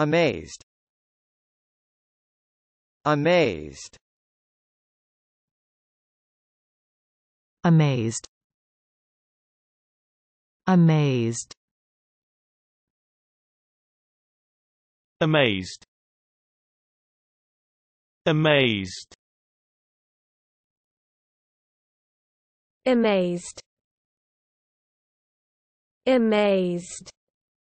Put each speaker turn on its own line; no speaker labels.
Amazed. Amazed. Amazed. Amazed. Amazed. Amazed. Amazed. Amazed.